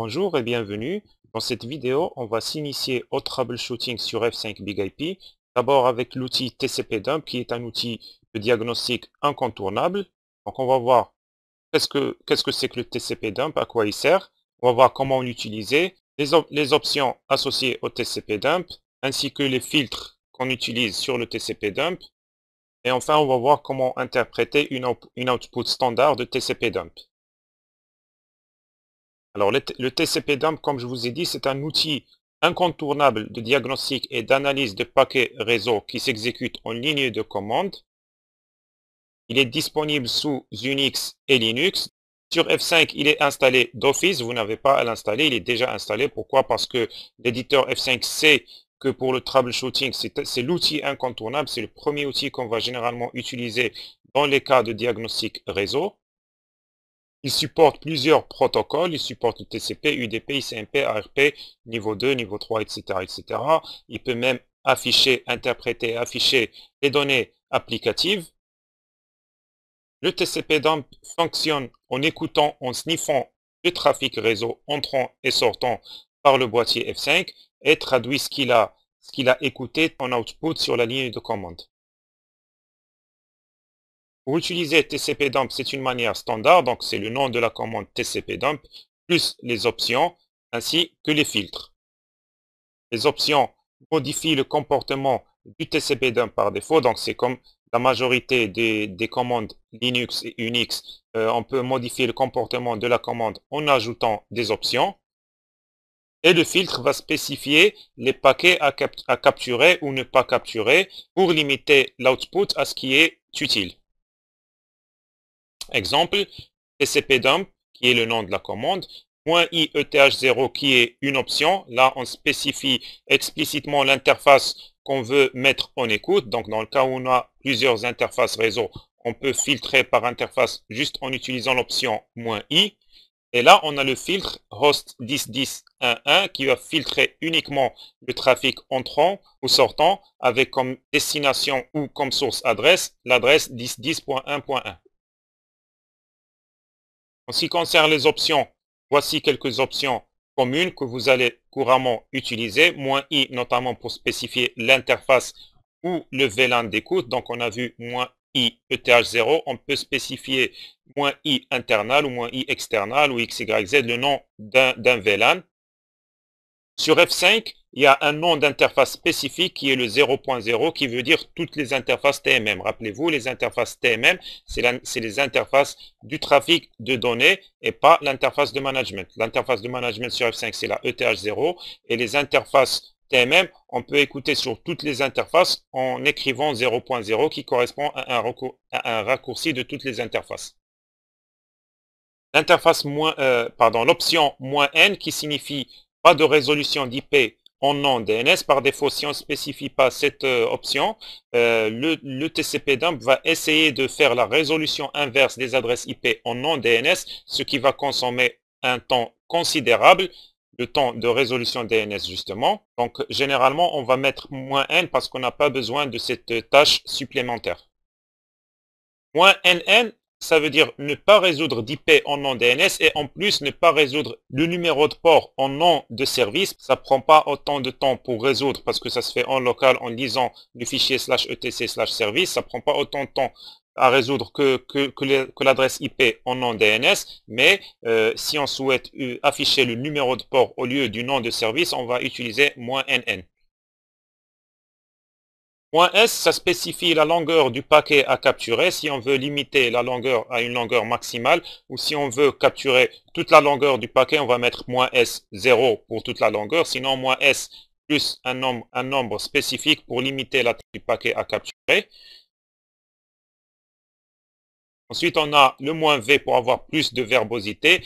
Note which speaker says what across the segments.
Speaker 1: Bonjour et bienvenue. Dans cette vidéo, on va s'initier au troubleshooting sur F5 Big IP d'abord avec l'outil TCP dump qui est un outil de diagnostic incontournable. Donc on va voir qu'est-ce que c'est que, le TCP dump, à quoi il sert, on va voir comment l'utiliser, les, les options associées au TCP dump, ainsi que les filtres qu'on utilise sur le TCP dump. Et enfin, on va voir comment interpréter une output standard de TCP dump. Alors le, tcp comme je vous ai dit, c'est un outil incontournable de diagnostic et d'analyse de paquets réseau qui s'exécute en ligne de commande. Il est disponible sous Unix et Linux. Sur F5, il est installé d'office. Vous n'avez pas à l'installer, il est déjà installé. Pourquoi Parce que l'éditeur F5 sait que pour le troubleshooting, c'est l'outil incontournable. C'est le premier outil qu'on va généralement utiliser dans les cas de diagnostic réseau. Il supporte plusieurs protocoles, il supporte le TCP, UDP, ICMP, ARP, niveau 2, niveau 3, etc. Il peut même afficher, interpréter, afficher les données applicatives. Le TCP dump fonctionne en écoutant, en sniffant le trafic réseau entrant et sortant par le boîtier F5 et traduit ce qu'il a écouté en output sur la ligne de commande. Pour utiliser tcp-dump, c'est une manière standard, donc c'est le nom de la commande tcp-dump, plus les options, ainsi que les filtres. Les options modifient le comportement du tcp-dump par défaut, donc c'est comme la majorité des, commandes Linux et Unix, euh, on peut modifier le comportement de la commande en ajoutant des options. Et le filtre va spécifier les paquets à capturer ou ne pas capturer pour limiter l'output à ce qui est utile. Exemple, tcpdump, qui est le nom de la commande, .ieth0 qui est une option. Là, on spécifie explicitement l'interface qu'on veut mettre en écoute. Donc, dans le cas où on a plusieurs interfaces réseau, on peut filtrer par interface juste en utilisant l'option "-i". Et là, on a le filtre host 10.10.1.1 qui va filtrer uniquement le trafic entrant ou sortant avec comme destination ou comme source adresse l'adresse 10.10.1.1. En ce qui concerne les options, voici quelques options communes que vous allez couramment utiliser, moins i notamment pour spécifier l'interface ou le VLAN d'écoute. Donc on a vu moins i ETH0, on peut spécifier moins i internal ou moins i external ou z le nom d'un VLAN. Sur F5, il y a un nom d'interface spécifique qui est le 0.0, qui veut dire toutes les interfaces TMM. Rappelez-vous, les interfaces TMM, c'est les interfaces du trafic de données et pas l'interface de management. L'interface de management sur F5, c'est la ETH0 et les interfaces TMM, on peut écouter sur toutes les interfaces en écrivant 0.0 qui correspond à un, raccourci de toutes les interfaces l'interface euh, l'option moins N qui signifie pas de résolution d'IP en nom DNS. Par défaut, si on ne spécifie pas cette euh, option, euh, le, le, TCP dump va essayer de faire la résolution inverse des adresses IP en nom DNS, ce qui va consommer un temps considérable, le temps de résolution DNS justement. Donc généralement, on va mettre moins "-n", parce qu'on n'a pas besoin de cette euh, tâche supplémentaire. Moins "-nn", ça veut dire ne pas résoudre d'IP en nom DNS et en plus ne pas résoudre le numéro de port en nom de service. Ça prend pas autant de temps pour résoudre parce que ça se fait en local en lisant le fichier slash etc slash service. Ça prend pas autant de temps à résoudre que, que, l'adresse IP en nom DNS, mais euh, si on souhaite euh, afficher le numéro de port au lieu du nom de service, on va utiliser NN. S, ça spécifie la longueur du paquet à capturer, si on veut limiter la longueur à une longueur maximale, ou si on veut capturer toute la longueur du paquet, on va mettre moins S 0 pour toute la longueur, sinon moins S plus un nombre, spécifique pour limiter la taille du paquet à capturer. Ensuite, on a le moins V pour avoir plus de verbosité,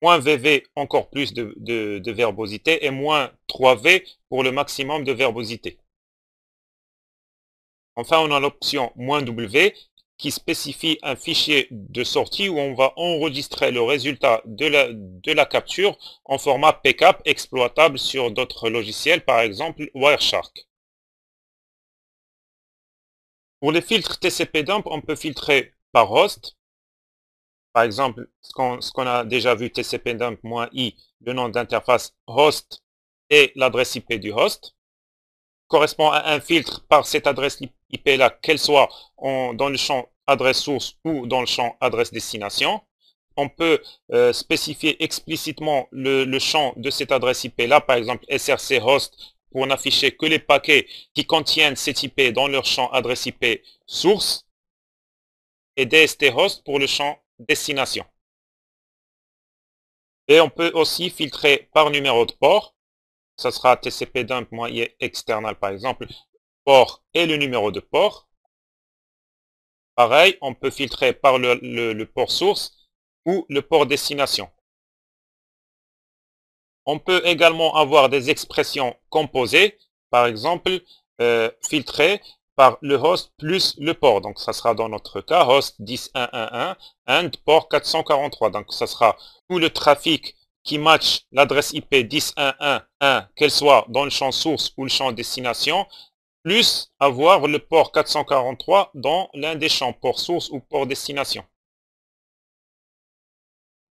Speaker 1: moins VV encore plus de, de verbosité, et moins 3V pour le maximum de verbosité. Enfin, on a l'option "-w", qui spécifie un fichier de sortie où on va enregistrer le résultat de la, capture en format PCAP exploitable sur d'autres logiciels, par exemple Wireshark.
Speaker 2: Pour les filtres TCP-dump, on peut filtrer par host. Par exemple, ce qu'on a déjà vu,
Speaker 1: TCP-dump-i, le nom d'interface host et l'adresse IP du host correspond à un filtre par cette adresse IP IP-là, qu'elle soit dans le champ adresse source ou dans le champ adresse destination. On peut euh, spécifier explicitement le, champ de cette adresse IP-là, par exemple SRC host, pour n'afficher que les paquets qui contiennent cette IP dans leur champ adresse IP source, et DST host pour le champ destination. Et on peut aussi filtrer par numéro de port, ça sera TCP dump moyen external par exemple, port et le numéro de port. Pareil, on peut filtrer par le, port source ou le port destination. On peut également avoir des expressions composées, par exemple, euh, filtrer par le host plus le port. Donc, ça sera dans notre cas host 10111 and port 443. Donc, ça sera tout le trafic qui match l'adresse IP 10111, qu'elle soit dans le champ source ou le champ destination, plus avoir le port 443 dans l'un des champs, port source ou port destination.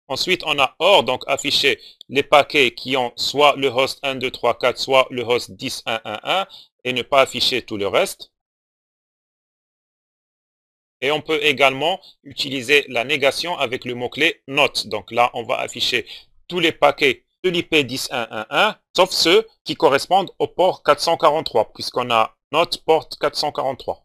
Speaker 1: Ensuite, on a OR, donc afficher les paquets qui ont soit le host 1, 2, 3, 4, soit le host 10, et ne pas afficher tout le reste. Et on peut également utiliser la négation avec le mot-clé NOT. Donc là, on va afficher tous les paquets de l'IP 10111, sauf ceux qui correspondent au port 443, puisqu'on a Note porte 443.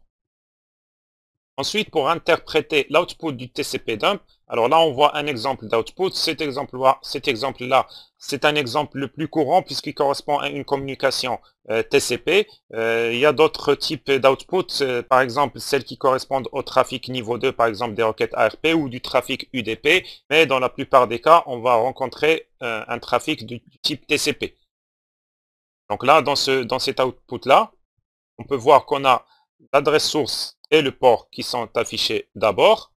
Speaker 1: Ensuite, pour interpréter l'output du TCP dump, alors là, on voit un exemple d'output. Cet exemple-là, c'est un exemple le plus courant puisqu'il correspond à une communication euh, TCP. Euh, il y a d'autres types d'output, euh, par exemple celles qui correspondent au trafic niveau 2, par exemple des requêtes ARP ou du trafic UDP. Mais dans la plupart des cas, on va rencontrer un trafic du type TCP. Donc là, dans cet output-là, on peut voir qu'on a l'adresse source et le port qui sont affichés d'abord.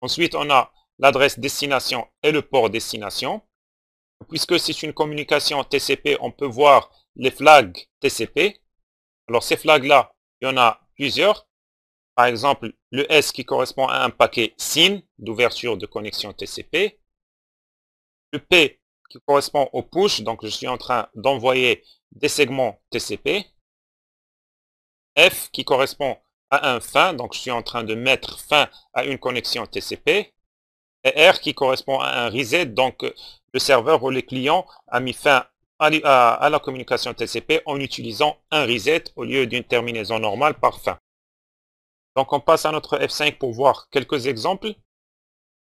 Speaker 1: Ensuite, on a l'adresse destination et le port destination. Puisque c'est une communication TCP, on peut voir les flags TCP. Alors ces flags-là, il y en a plusieurs. Par exemple, le S qui correspond à un paquet SYN d'ouverture de connexion TCP. Le P qui correspond au push, donc je suis en train d'envoyer des segments TCP f qui correspond à un fin, donc je suis en train de mettre fin à une connexion TCP, et R qui correspond à un reset, donc euh, le serveur ou le client a mis fin à, la communication TCP en utilisant un reset au lieu d'une terminaison normale par fin. Donc on passe à notre F5 pour voir quelques exemples.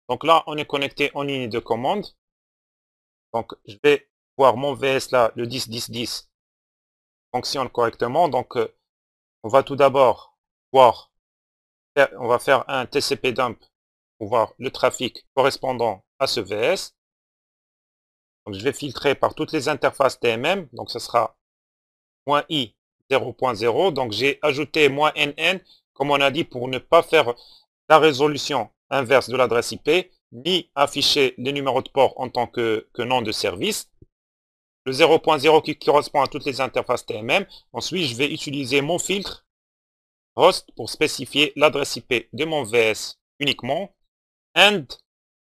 Speaker 1: Donc là, on est connecté en ligne de commande.
Speaker 2: Donc je vais voir mon VS là, le 10 10 10 fonctionne correctement. Donc euh, on va tout d'abord voir, on va faire
Speaker 1: un TCP dump pour voir le trafic correspondant à ce VS. je vais filtrer par toutes les interfaces TMM, donc ce sera i 0.0. Donc j'ai ajouté "-nn", comme on a dit, pour ne pas faire la résolution inverse de l'adresse IP, ni afficher les numéros de port en tant que, que nom de service le 0.0 qui correspond à toutes les interfaces TMM. Ensuite, je vais utiliser mon filtre host pour spécifier l'adresse IP de mon VS uniquement and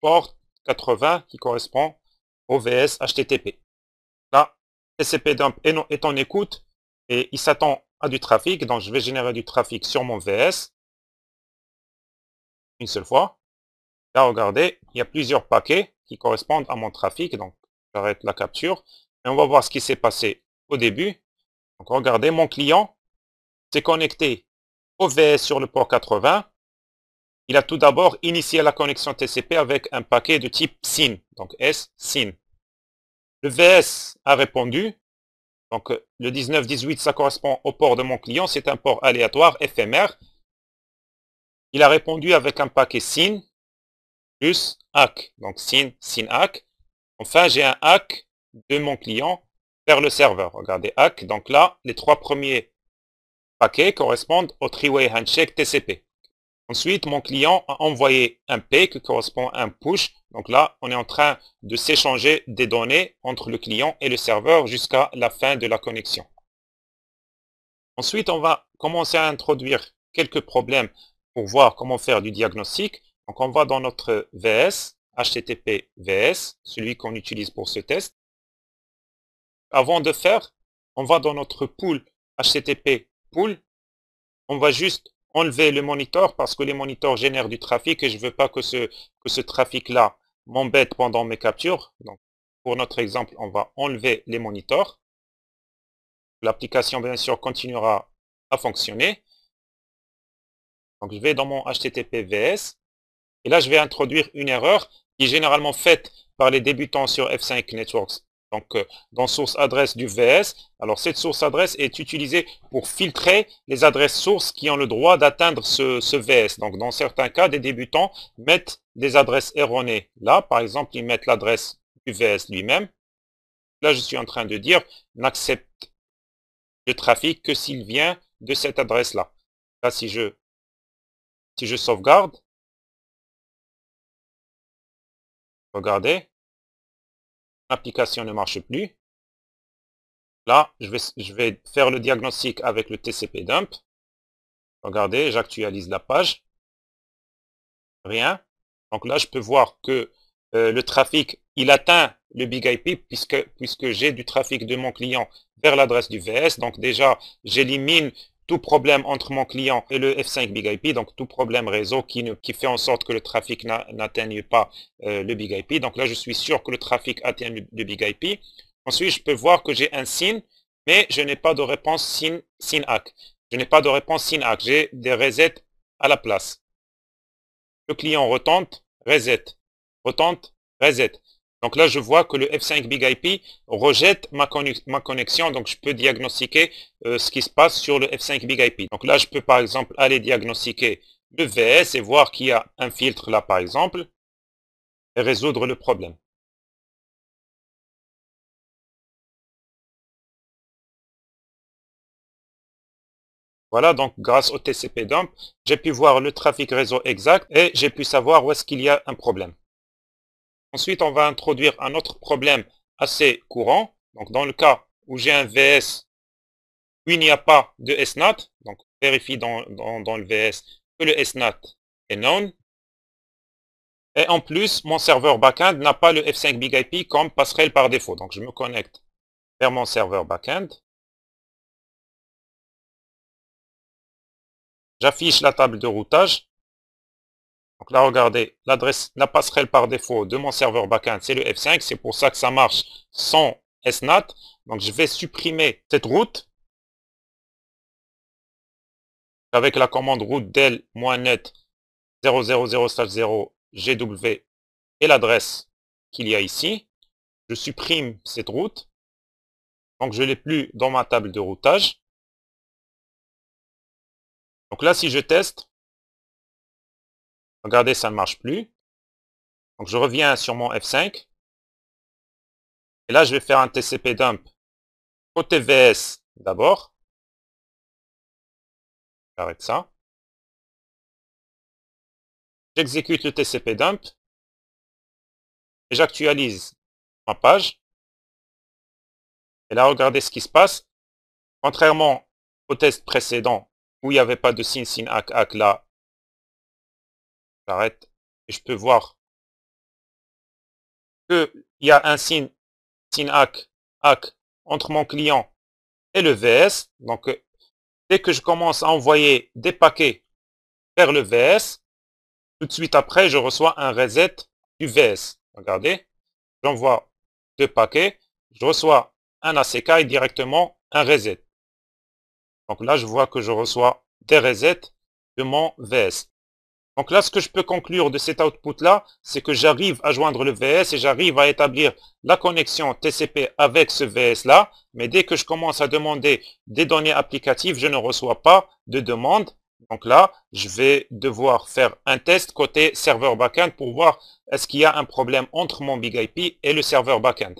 Speaker 1: port 80 qui correspond au VS HTTP. Là, SCP dump est en écoute et il s'attend à du trafic, donc je vais générer du trafic sur mon VS une seule fois. Là, regardez, il y a plusieurs paquets qui correspondent à mon trafic, donc j'arrête la capture on va voir ce qui s'est passé au début. Donc regardez, mon client s'est connecté au VS sur le port 80. Il a tout d'abord initié la connexion TCP avec un paquet de type SYN, donc S-SYN. Le VS a répondu. Donc euh, le 19 18 ça correspond au port de mon client. C'est un port aléatoire, éphémère. Il a répondu avec un paquet SYN plus hack. Donc SYN, SYN hack. Enfin, j'ai un hack de mon client vers le serveur. Regardez hack. Donc là, les trois premiers paquets correspondent au three-way handshake TCP. Ensuite, mon client a envoyé un P qui correspond à un push. Donc là, on est en train de s'échanger des données entre le client et le serveur jusqu'à la fin de la connexion. Ensuite, on va commencer à introduire quelques problèmes pour voir comment faire du diagnostic. Donc on va dans notre VS, HTTP VS, celui qu'on utilise pour ce test. Avant de faire, on va dans notre pool HTTP pool. On va juste enlever le monitor parce que les moniteurs génèrent du trafic et je ne veux pas que ce, trafic-là m'embête pendant mes captures.
Speaker 2: pour notre exemple, on va enlever les moniteurs. L'application, bien sûr, continuera à fonctionner. Donc, je vais dans mon HTTP
Speaker 1: VS. Et là, je vais introduire une erreur qui est généralement faite par les débutants sur F5 Networks donc euh, dans source adresse du VS. Alors cette source adresse est utilisée pour filtrer les adresses sources qui ont le droit d'atteindre ce, VS. Donc dans certains cas, des débutants mettent des adresses erronées. Là, par exemple, ils mettent l'adresse du VS lui-même. Là, je suis en train de dire, n'accepte le
Speaker 2: trafic que s'il vient de cette adresse-là. Là, si je, si je sauvegarde, regardez, application ne marche plus. Là, je vais, je vais faire le
Speaker 1: diagnostic avec le TCP dump. Regardez, j'actualise la page. Rien. Donc là, je peux voir que euh, le trafic, il atteint le Big IP puisque, puisque j'ai du trafic de mon client vers l'adresse du VS. Donc déjà, j'élimine tout problème entre mon client et le F5 Big IP, donc tout problème réseau qui, qui fait en sorte que le trafic n'atteigne pas euh, le Big IP. Donc là, je suis sûr que le trafic atteint le, Big IP. Ensuite, je peux voir que j'ai un SYN, mais je n'ai pas de réponse SYN, SYN Je n'ai pas de réponse SYN ACK, J'ai des resets à la place. Le client retente, reset, retente, reset. Donc là, je vois que le F5 Big IP rejette ma, connexion, donc je peux diagnostiquer euh, ce qui se passe sur le F5 Big IP. Donc là, je peux par exemple aller diagnostiquer le VS et
Speaker 2: voir qu'il y a un filtre là par exemple, et résoudre le problème. Voilà, donc grâce au TCP dump, j'ai pu voir le trafic réseau
Speaker 1: exact et j'ai pu savoir où est-ce qu'il y a un problème. Ensuite, on va introduire un autre problème assez courant. Donc, dans le cas où j'ai un VS où il n'y a pas de SNAT, donc vérifie dans, le VS que le SNAT est non. Et en plus, mon serveur backend n'a pas le F5 Big IP
Speaker 2: comme passerelle par défaut. Donc, je me connecte vers mon serveur backend. J'affiche la table de routage donc là, regardez, l'adresse, la passerelle par défaut de mon serveur backend, c'est le F5. C'est
Speaker 1: pour ça que ça marche sans SNAT. Donc je vais supprimer cette route
Speaker 2: avec la commande route del-net 000-0 GW et l'adresse qu'il y a ici. Je supprime cette route. Donc je ne l'ai plus dans ma table de routage. Donc là, si je teste, Regardez, ça ne marche plus. Donc je reviens sur mon F5. Et là, je vais faire un TCP dump côté VS d'abord. J'arrête ça. J'exécute le TCP dump. Et j'actualise ma page. Et là, regardez ce qui se passe. Contrairement au test précédent où il n'y avait pas de SIN, SIN, hack, hack, là, j'arrête et je peux voir qu'il y a un signe, hack, hack entre mon client et le VS.
Speaker 1: Donc, euh, dès que je commence à envoyer des paquets vers le VS, tout de suite après, je reçois un reset du VS. Regardez, j'envoie deux paquets, je reçois un ACK et directement un reset. Donc là, je vois que je reçois des resets de mon VS. Donc là, ce que je peux conclure de cet output-là, c'est que j'arrive à joindre le VS et j'arrive à établir la connexion TCP avec ce VS-là. Mais dès que je commence à demander des données applicatives, je ne reçois pas de demande. Donc là, je vais devoir faire un test côté serveur backend pour voir est-ce qu'il y a un problème entre mon Big IP et le serveur backend.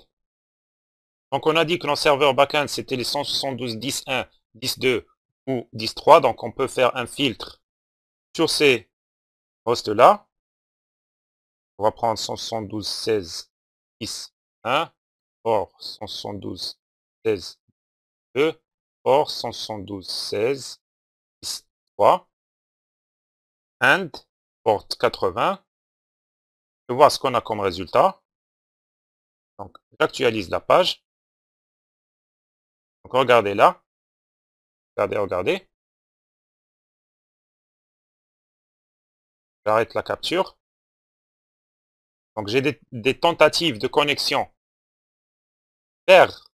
Speaker 1: Donc on a dit que nos serveur backend, c'était les 172.10.1,
Speaker 2: 10.2 ou 10.3. Donc on peut faire un filtre sur ces poste là. On va prendre 172, 16, 10, 1. Or 172, 16, 2. Or 172, 16, 3. And, porte 80. Je vois ce qu'on a comme résultat. Donc, j'actualise la page. regardez là. Regardez, regardez. J'arrête la capture. Donc j'ai des, tentatives de connexion vers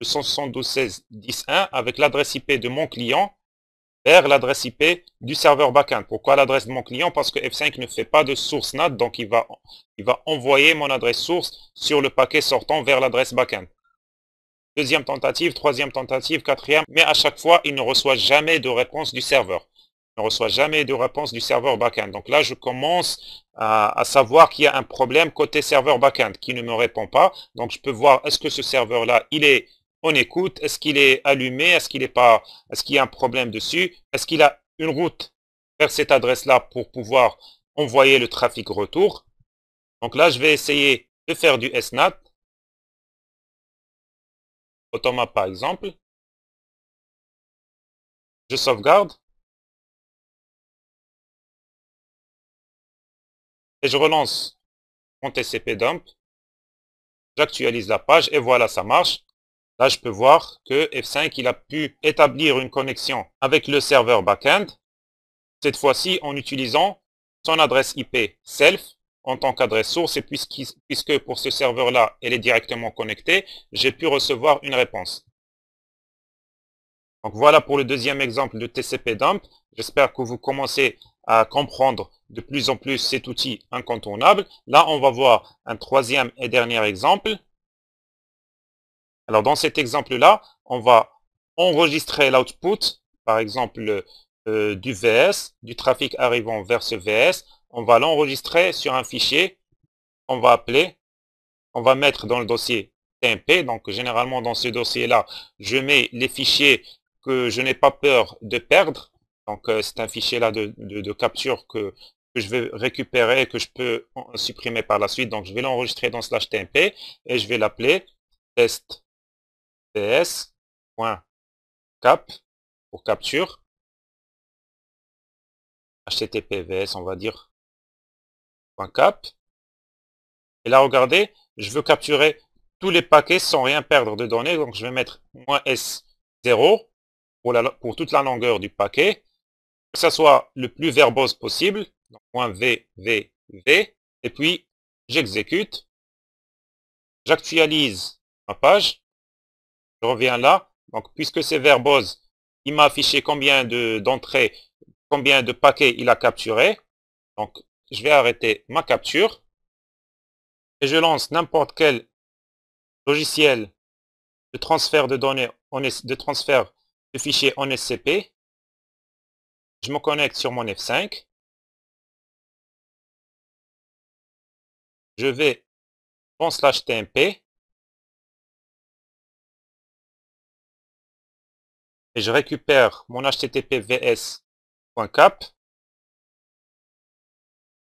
Speaker 2: le 172.16.10.1 avec l'adresse
Speaker 1: IP de mon client vers l'adresse IP du serveur backend. Pourquoi l'adresse de mon client Parce que F5 ne fait pas de source NAT, donc il va, il va envoyer mon adresse source sur le paquet sortant vers l'adresse backend. Deuxième tentative, troisième tentative, quatrième, mais à chaque fois, il ne reçoit jamais de réponse du serveur ne reçoit jamais de réponse du serveur backend. Donc là, je commence à, savoir qu'il y a un problème côté serveur backend qui ne me répond pas. Donc je peux voir est-ce que ce serveur-là, il est en écoute, est-ce qu'il est allumé, est-ce qu'il est pas, est-ce qu'il y a un problème dessus, est-ce qu'il a une route vers cette adresse-là pour pouvoir
Speaker 2: envoyer le trafic retour. Donc là, je vais essayer de faire du SNAT. Automa par exemple. Je sauvegarde. et je relance mon TCP dump.
Speaker 1: J'actualise la page et voilà, ça marche. Là, je peux voir que F5, il a pu établir une connexion avec le serveur backend, cette fois-ci en utilisant son adresse IP self en tant qu'adresse source, et puisque pour ce serveur-là, elle est directement connectée, j'ai pu recevoir une réponse. Donc voilà pour le deuxième exemple de TCP dump. J'espère que vous commencez à comprendre de plus en plus cet outil incontournable. Là, on va voir un troisième et dernier exemple. Alors, dans cet exemple-là, on va enregistrer l'output, par exemple euh, du VS, du trafic arrivant vers ce VS. On va l'enregistrer sur un fichier On va appeler, on va mettre dans le dossier TMP. Donc, généralement, dans ce dossier-là, je mets les fichiers que je n'ai pas peur de perdre. Donc euh, c'est un fichier là de, capture que, je vais récupérer et que je peux supprimer par la suite. Donc je vais l'enregistrer dans slash tmp et
Speaker 2: je vais l'appeler test pour capture httpvs on va dire .cap et là regardez je veux capturer
Speaker 1: tous les paquets sans rien perdre de données donc je vais mettre s0 pour toute la longueur du paquet que ça soit le plus verbose possible, donc
Speaker 2: V, V, V, et puis j'exécute, j'actualise ma page, je reviens là, donc puisque c'est verbose,
Speaker 1: il m'a affiché combien d'entrées, combien de paquets il a capturé, donc je vais arrêter ma capture, et je lance n'importe quel
Speaker 2: logiciel de transfert de données, de transfert de fichiers en SCP, je me connecte sur mon F5. Je vais en slash TMP. Et je récupère mon httpvs.cap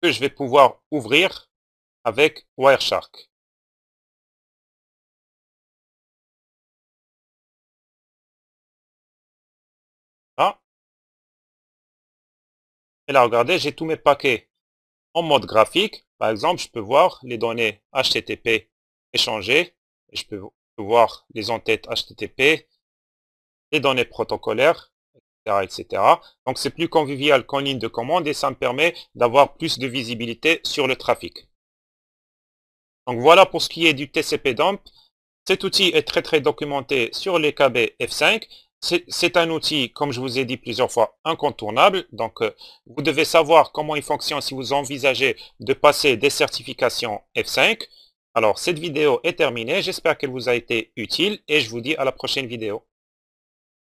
Speaker 2: que je vais pouvoir ouvrir avec Wireshark. Et là, regardez, j'ai tous mes paquets en mode graphique. Par exemple, je peux voir les données HTTP
Speaker 1: échangées. je peux voir les entêtes HTTP, les données protocolaires, etc. etc. Donc, c'est plus convivial qu'en ligne de commande et ça me permet d'avoir plus de visibilité sur le trafic. Donc, voilà pour ce qui est du TCP dump. Cet outil est très très documenté sur les KB F5 c'est un outil, comme je vous ai dit plusieurs fois, incontournable. Donc, euh, vous devez savoir comment il fonctionne si vous envisagez de passer des certifications F5. Alors, cette vidéo est terminée. J'espère qu'elle vous a été utile et je vous dis à la prochaine vidéo.